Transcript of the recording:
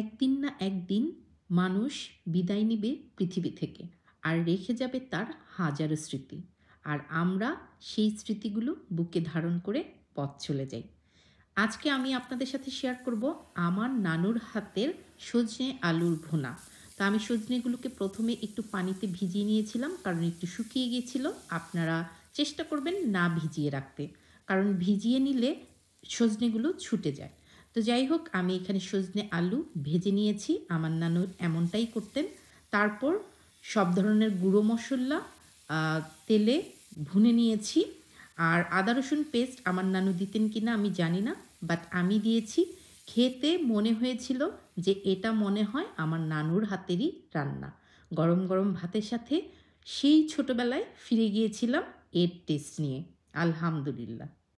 একদিন না একদিন মানুষ বিদায় নিবে পৃথিবী থেকে আর রেখে যাবে তার হাজারো স্মৃতি আর আমরা সেই স্মৃতিগুলো বুকে ধারণ করে পথ চলে যাই আজকে আমি আপনাদের সাথে শেয়ার করব আমার নানুর হাতের সজনে আলুর ভোনা তা আমি সজনেগুলোকে প্রথমে একটু পানিতে ভিজিয়ে নিয়েছিলাম কারণ একটু শুকিয়ে গিয়েছিল আপনারা চেষ্টা করবেন না ভিজিয়ে রাখতে কারণ ভিজিয়ে নিলে সজনেগুলো ছুটে যায় তো যাই হোক আমি এখানে সজনে আলু ভেজে নিয়েছি আমার নানু এমনটাই করতেন তারপর সব ধরনের গুঁড়ো মশলা তেলে ভুনে নিয়েছি আর আদা রসুন পেস্ট আমার নানু দিতেন কি না আমি জানি না বাট আমি দিয়েছি খেতে মনে হয়েছিল যে এটা মনে হয় আমার নানুর হাতেরই রান্না গরম গরম ভাতের সাথে সেই ছোটোবেলায় ফিরে গিয়েছিলাম এর টেস্ট নিয়ে আলহামদুলিল্লাহ